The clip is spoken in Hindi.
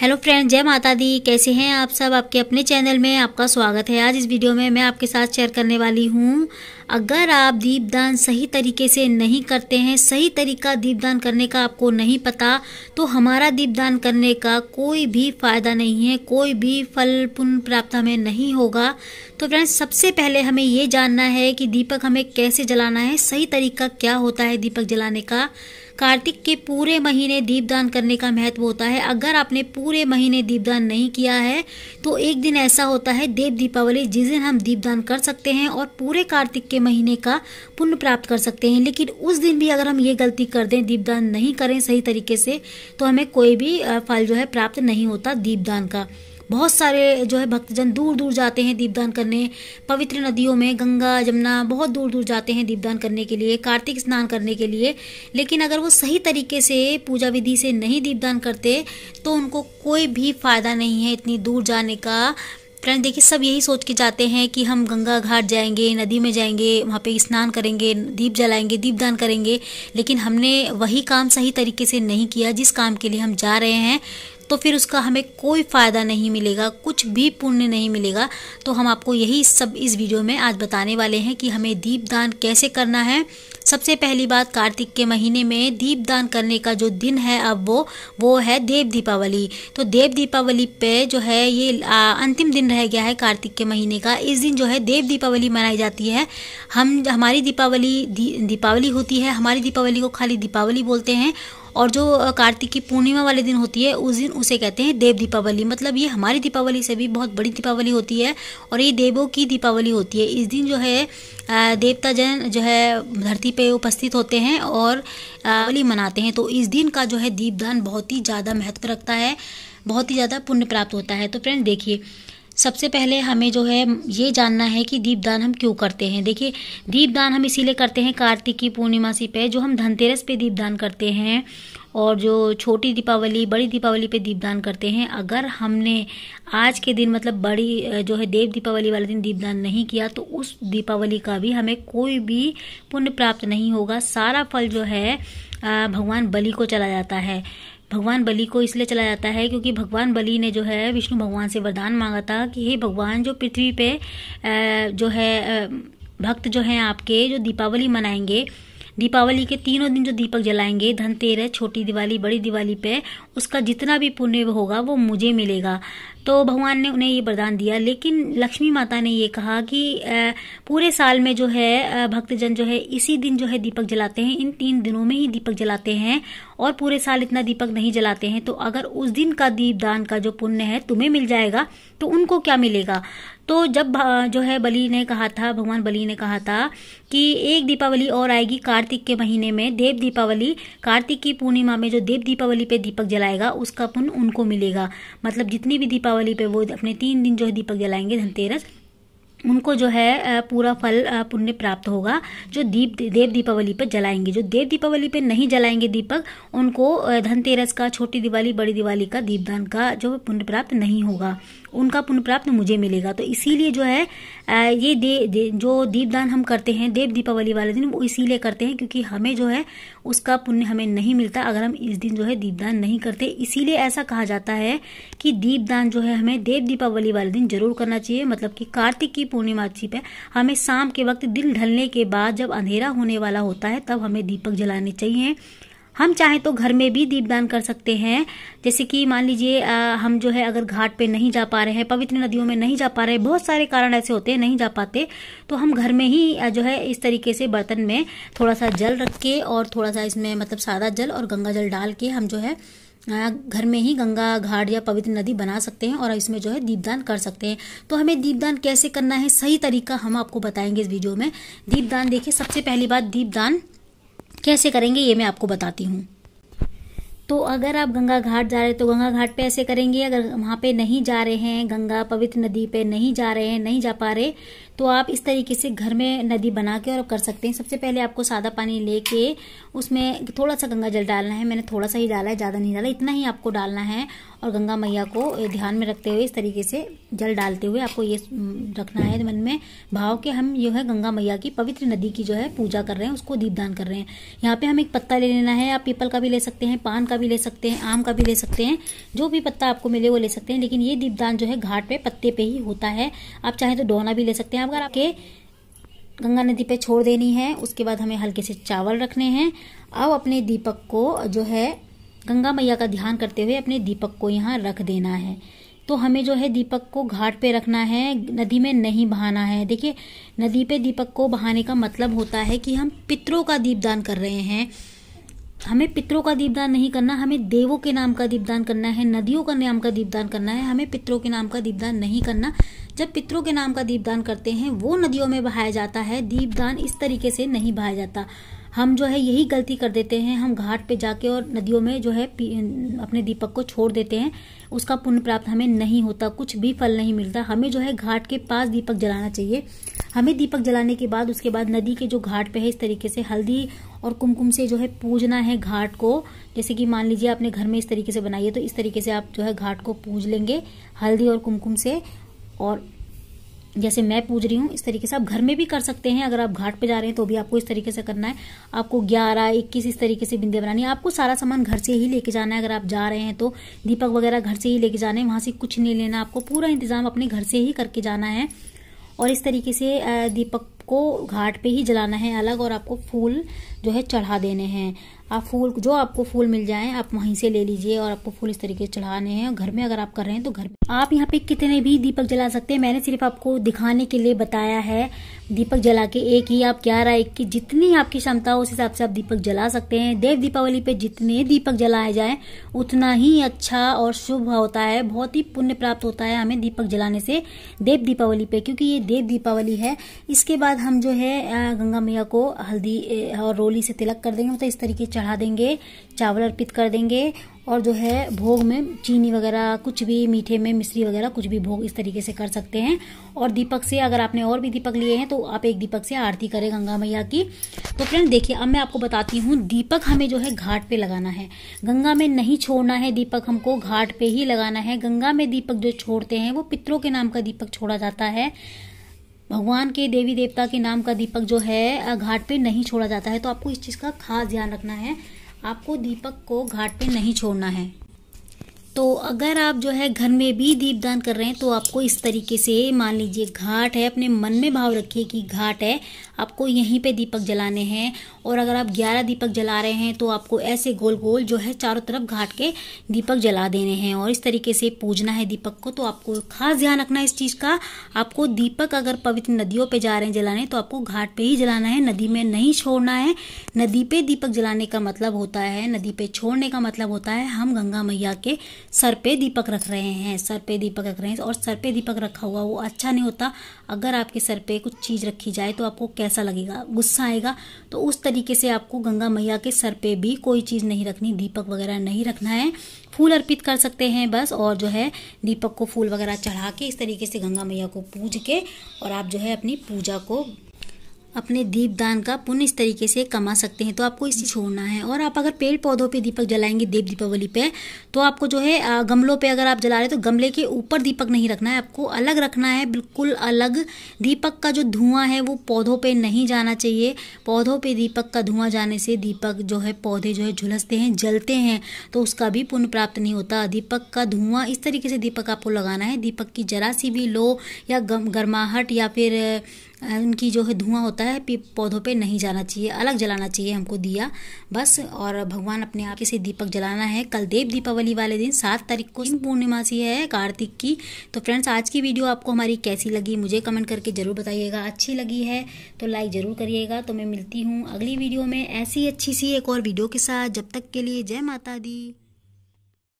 हेलो फ्रेंड जय माता दी कैसे हैं आप सब आपके अपने चैनल में आपका स्वागत है आज इस वीडियो में मैं आपके साथ शेयर करने वाली हूँ अगर आप दीपदान सही तरीके से नहीं करते हैं सही तरीका दीपदान करने का आपको नहीं पता तो हमारा दीपदान करने का कोई भी फ़ायदा नहीं है कोई भी फल पुण्य प्राप्त हमें नहीं होगा तो फ्रेंड्स सबसे पहले हमें ये जानना है कि दीपक हमें कैसे जलाना है सही तरीका क्या होता है दीपक जलाने का कार्तिक के पूरे महीने दीपदान करने का महत्व होता है अगर आपने पूरे महीने दीपदान नहीं किया है तो एक दिन ऐसा होता है देव दीपावली जिस दिन हम दीपदान कर सकते हैं और पूरे कार्तिक के के महीने का पुण्य प्राप्त कर सकते हैं लेकिन उस दिन भी अगर हम ये गलती कर दें दीपदान नहीं करें सही तरीके से तो हमें कोई भी फल जो है प्राप्त नहीं होता दीपदान का बहुत सारे जो है भक्तजन दूर दूर जाते हैं दीपदान करने पवित्र नदियों में गंगा जमुना बहुत दूर दूर जाते हैं दीपदान करने के लिए कार्तिक स्नान करने के लिए लेकिन अगर वो सही तरीके से पूजा विधि से नहीं दीपदान करते तो उनको कोई भी फ़ायदा नहीं है इतनी दूर जाने का फ्रेंड देखिए सब यही सोच के जाते हैं कि हम गंगा घाट जाएंगे नदी में जाएंगे वहाँ पे स्नान करेंगे दीप जलाएंगे दीपदान करेंगे लेकिन हमने वही काम सही तरीके से नहीं किया जिस काम के लिए हम जा रहे हैं तो फिर उसका हमें कोई फ़ायदा नहीं मिलेगा कुछ भी पुण्य नहीं मिलेगा तो हम आपको यही सब इस वीडियो में आज बताने वाले हैं कि हमें दीपदान कैसे करना है सबसे पहली बात कार्तिक के महीने में दीपदान करने का जो दिन है अब वो वो है देव दीपावली तो देव दीपावली पे जो है ये आ, अंतिम दिन रह गया है कार्तिक के महीने का इस दिन जो है देव दीपावली मनाई जाती है हम हमारी दीपावली दी, दीपावली होती है हमारी दीपावली को खाली दीपावली बोलते हैं और जो कार्तिक की पूर्णिमा वाले दिन होती है उस दिन उसे कहते हैं देव दीपावली मतलब ये हमारी दीपावली से भी बहुत बड़ी दीपावली होती है और ये देवों की दीपावली होती है इस दिन जो है देवता जन जो है धरती पे उपस्थित होते हैं और होली मनाते हैं तो इस दिन का जो है दीपदान बहुत ही ज़्यादा महत्व रखता है बहुत ही ज़्यादा पुण्य प्राप्त होता है तो फ्रेंड देखिए सबसे पहले हमें जो है ये जानना है कि दीपदान हम क्यों करते हैं देखिए दीपदान हम इसीलिए करते हैं कार्तिक की पूर्णिमासी पे जो हम धनतेरस पे दीपदान करते हैं और जो छोटी दीपावली बड़ी दीपावली पे दीपदान करते हैं अगर हमने आज के दिन मतलब बड़ी जो है देव दीपावली वाले दिन दीपदान नहीं किया तो उस दीपावली का भी हमें कोई भी पुण्य प्राप्त नहीं होगा सारा फल जो है भगवान बलि को चला जाता है भगवान बलि को इसलिए चला जाता है क्योंकि भगवान बलि ने जो है विष्णु भगवान से वरदान मांगा था कि हे भगवान जो पृथ्वी पे जो है भक्त जो हैं आपके जो दीपावली मनाएंगे दीपावली के तीनों दिन जो दीपक जलाएंगे धनतेरस छोटी दिवाली बड़ी दिवाली पे उसका जितना भी पुण्य होगा वो मुझे मिलेगा तो भगवान ने उन्हें ये वरदान दिया लेकिन लक्ष्मी माता ने ये कहा कि पूरे साल में जो है भक्तजन जो है इसी दिन जो है दीपक जलाते हैं इन तीन दिनों में ही दीपक जलाते हैं और पूरे साल इतना दीपक नहीं जलाते हैं तो अगर उस दिन का दीपदान का जो पुण्य है तुम्हें मिल जाएगा तो उनको क्या मिलेगा तो जब जो है बलि ने कहा था भगवान बलि ने कहा था कि एक दीपावली और आएगी कार्तिक के महीने में देव दीपावली कार्तिक की पूर्णिमा में जो देव दीपावली पे दीपक जलाएगा उसका पुण्य उनको मिलेगा मतलब जितनी भी दीपावली दीपावली पे वो अपने तीन दिन जो दीपक जलाएंगे धनतेरस उनको जो है पूरा फल पुण्य प्राप्त होगा जो दीप देव दीपावली पर जलाएंगे जो देव दीपावली पर नहीं जलाएंगे दीपक उनको धनतेरस का छोटी दिवाली बड़ी दिवाली का दीपदान का जो पुण्य प्राप्त नहीं होगा उनका पुण्य प्राप्त मुझे मिलेगा तो इसीलिए जो है ये दे, दे, जो दीपदान हम करते हैं देव दीपावली वाले दिन वो इसीलिए करते हैं क्योंकि हमें जो है उसका पुण्य हमें नहीं मिलता अगर हम इस दिन जो है दीपदान नहीं करते इसीलिए ऐसा कहा जाता है कि दीपदान जो है हमें देव दीपावली वाले दिन जरूर करना चाहिए मतलब कि कार्तिक की पूर्णिमा तिथि हमें शाम के वक्त दिन ढलने के बाद जब अंधेरा होने वाला होता है तब हमें दीपक जलाने चाहिए हम चाहें तो घर में भी दीपदान कर सकते हैं जैसे कि मान लीजिए हम जो है अगर घाट पे नहीं जा पा रहे हैं पवित्र नदियों में नहीं जा पा रहे बहुत सारे कारण ऐसे होते हैं नहीं जा पाते तो हम घर में ही जो है इस तरीके से बर्तन में थोड़ा सा जल रख के और थोड़ा सा इसमें मतलब सादा जल और गंगा जल डाल के हम जो है घर में ही गंगा घाट या पवित्र नदी बना सकते हैं और इसमें जो है दीपदान कर सकते हैं तो हमें दीपदान कैसे करना है सही तरीका हम आपको बताएंगे इस वीडियो में दीपदान देखिए सबसे पहली बात दीपदान कैसे करेंगे ये मैं आपको बताती हूँ तो अगर आप गंगा घाट जा रहे हैं तो गंगा घाट पे ऐसे करेंगे अगर वहाँ पे नहीं जा रहे हैं गंगा पवित्र नदी पे नहीं जा रहे हैं नहीं जा पा रहे तो आप इस तरीके से घर में नदी बना के और कर सकते हैं सबसे पहले आपको सादा पानी लेके उसमें थोड़ा सा गंगा जल डालना है मैंने थोड़ा सा ही डाला है ज़्यादा नहीं डाला इतना ही आपको डालना है और गंगा मैया को ध्यान में रखते हुए इस तरीके से जल डालते हुए आपको ये रखना है मन में भाव के हम जो है गंगा मैया की पवित्र नदी की जो है पूजा कर रहे हैं उसको दीपदान कर रहे हैं यहाँ पे हम एक पत्ता ले लेना है आप पीपल का भी ले सकते हैं पान का भी ले सकते हैं आम का भी ले सकते हैं जो भी पत्ता आपको मिले वो ले सकते हैं लेकिन ये दीपदान जो है घाट पे पत्ते पे ही होता है आप चाहे तो डोना भी ले सकते हैं अगर आपके गंगा नदी पे छोड़ देनी है उसके बाद हमें हल्के से चावल रखने हैं अब अपने दीपक को जो है गंगा मैया का ध्यान करते हुए अपने दीपक को यहाँ रख देना है तो हमें जो है दीपक को घाट पे रखना है नदी में नहीं बहाना है देखिए नदी पे दीपक को बहाने का मतलब होता है कि हम पितरों का दीपदान कर रहे हैं हमें पितरों का दीपदान नहीं करना हमें देवों के नाम का दीपदान करना है नदियों का नाम का दीपदान करना है हमें पितरों के नाम का दीपदान नहीं करना जब पितरों के नाम का दीपदान करते हैं वो नदियों में बहाया जाता है दीपदान इस तरीके से नहीं बहाया जाता हम जो है यही गलती कर देते हैं हम घाट पे जाके और नदियों में जो है अपने दीपक को छोड़ देते हैं उसका पुण्य प्राप्त हमें नहीं होता कुछ भी फल नहीं मिलता हमें जो है घाट के पास दीपक जलाना चाहिए हमें दीपक जलाने के बाद उसके बाद नदी के जो घाट पे है इस तरीके से हल्दी और कुमकुम से जो है पूजना है घाट को जैसे कि मान लीजिए अपने घर में इस तरीके से बनाइए तो इस तरीके से आप जो है घाट को पूज लेंगे हल्दी और कुमकुम से और जैसे मैं पूज रही हूँ इस तरीके से आप घर में भी कर सकते हैं अगर आप घाट पे जा रहे हैं तो भी आपको इस तरीके से करना है आपको ग्यारह इक्कीस इस तरीके से बिंदे बनानी है आपको सारा सामान घर से ही लेके जाना है अगर आप जा रहे हैं तो दीपक वगैरह घर से ही लेके जाना है वहां से कुछ नहीं लेना आपको पूरा इंतजाम अपने घर से ही करके जाना है और इस तरीके से दीपक आपको घाट पे ही जलाना है अलग और आपको फूल जो है चढ़ा देने हैं आप फूल जो आपको फूल मिल जाए आप वहीं से ले लीजिए और आपको फूल इस तरीके से चढ़ाने हैं घर में अगर आप कर रहे हैं तो घर में आप यहाँ पे कितने भी दीपक जला सकते हैं मैंने सिर्फ आपको दिखाने के लिए बताया है दीपक जला के एक ही आप ग्यारह एक की जितनी आपकी क्षमता हो उस हिसाब से आप दीपक जला सकते हैं देव दीपावली पे जितने दीपक जलाए जाए उतना ही अच्छा और शुभ होता है बहुत ही पुण्य प्राप्त होता है हमें दीपक जलाने से देव दीपावली पे क्योंकि ये देव दीपावली है इसके बाद बाद हम जो है गंगा मैया को हल्दी और रोली से तिलक कर देंगे तो इस तरीके चढ़ा देंगे चावल अर्पित कर देंगे और जो है भोग में चीनी वगैरह कुछ भी मीठे में मिश्री वगैरह कुछ भी भोग इस तरीके से कर सकते हैं और दीपक से अगर आपने और भी दीपक लिए हैं तो आप एक दीपक से आरती करें गंगा मैया की तो फ्रेंड देखिए अब मैं आपको बताती हूँ दीपक हमें जो है घाट पे लगाना है गंगा में नहीं छोड़ना है दीपक हमको घाट पे ही लगाना है गंगा में दीपक जो छोड़ते हैं वो पितरों के नाम का दीपक छोड़ा जाता है भगवान के देवी देवता के नाम का दीपक जो है घाट पे नहीं छोड़ा जाता है तो आपको इस चीज़ का खास ध्यान रखना है आपको दीपक को घाट पे नहीं छोड़ना है तो अगर आप जो है घर में भी दीपदान कर रहे हैं तो आपको इस तरीके से मान लीजिए घाट है अपने मन में भाव रखिए कि घाट है आपको यहीं पे दीपक जलाने हैं और अगर आप 11 दीपक जला रहे हैं तो आपको ऐसे गोल गोल जो है चारों तरफ घाट के दीपक जला देने हैं और इस तरीके से पूजना है दीपक को तो आपको खास ध्यान रखना है इस चीज़ का आपको दीपक अगर पवित्र नदियों पर जा रहे हैं जलाने तो आपको घाट पर ही जलाना है नदी में नहीं छोड़ना है नदी पर दीपक जलाने का मतलब होता है नदी पर छोड़ने का मतलब होता है हम गंगा मैया के सर पे दीपक रख रहे हैं सर पे दीपक रख रहे हैं और सर पे दीपक रखा हुआ वो अच्छा नहीं होता अगर आपके सर पे कुछ चीज़ रखी जाए तो आपको कैसा लगेगा गुस्सा आएगा तो उस तरीके से आपको गंगा मैया के सर पे भी कोई चीज़ नहीं रखनी दीपक वगैरह नहीं रखना है फूल अर्पित कर सकते हैं बस और जो है दीपक को फूल वगैरह चढ़ा के इस तरीके से गंगा मैया को पूज के और आप जो है अपनी पूजा को अपने दीप दान का पुण्य इस तरीके से कमा सकते हैं तो आपको इसे छोड़ना है और आप अगर पेड़ पौधों पे दीपक जलाएंगे देव दीपावली पे तो आपको जो है गमलों पे अगर आप जला रहे तो गमले के ऊपर दीपक नहीं रखना है आपको अलग रखना है बिल्कुल अलग दीपक का जो धुआं है वो पौधों पर नहीं जाना चाहिए पौधों पर दीपक का धुआं जाने से दीपक जो है पौधे जो है झुलसते हैं जलते हैं तो उसका भी पुण्य प्राप्त नहीं होता दीपक का धुआं इस तरीके से दीपक आपको लगाना है दीपक की जरा सी भी लो या गर्माहट या फिर उनकी जो है धुआं होता है पौधों पे नहीं जाना चाहिए अलग जलाना चाहिए हमको दिया बस और भगवान अपने आप से दीपक जलाना है कल देव दीपावली वाले दिन सात तारीख को पूर्णिमासी है कार्तिक की तो फ्रेंड्स आज की वीडियो आपको हमारी कैसी लगी मुझे कमेंट करके ज़रूर बताइएगा अच्छी लगी है तो लाइक ज़रूर करिएगा तो मैं मिलती हूँ अगली वीडियो में ऐसी अच्छी सी एक और वीडियो के साथ जब तक के लिए जय माता दी